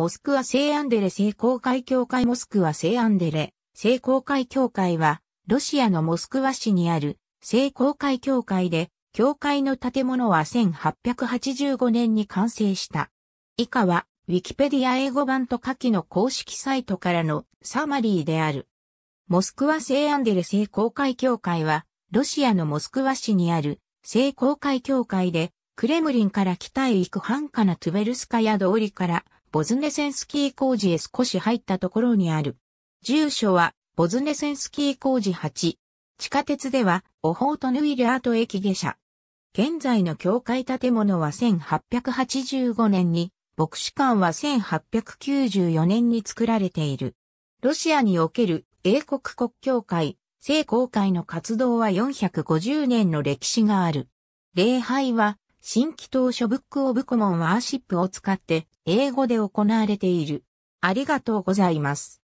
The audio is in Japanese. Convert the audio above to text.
モスクワ聖アンデレ聖公会協会モスクワ聖アンデレ聖公会協会は、ロシアのモスクワ市にある聖公会協会で、教会の建物は1885年に完成した。以下は、ウィキペディア英語版と下記の公式サイトからのサマリーである。モスクワ聖アンデレ聖公会協会は、ロシアのモスクワ市にある聖公会協会で、クレムリンから北へ行く繁華なトゥベルスカヤ通りからボズネセンスキー工事へ少し入ったところにある。住所は、ボズネセンスキー工事8。地下鉄では、オホートヌイルアート駅下車。現在の教会建物は1885年に、牧師館は1894年に作られている。ロシアにおける英国国教会、聖公会の活動は450年の歴史がある。礼拝は新規当初ブックオブコモンワーシップを使って英語で行われている。ありがとうございます。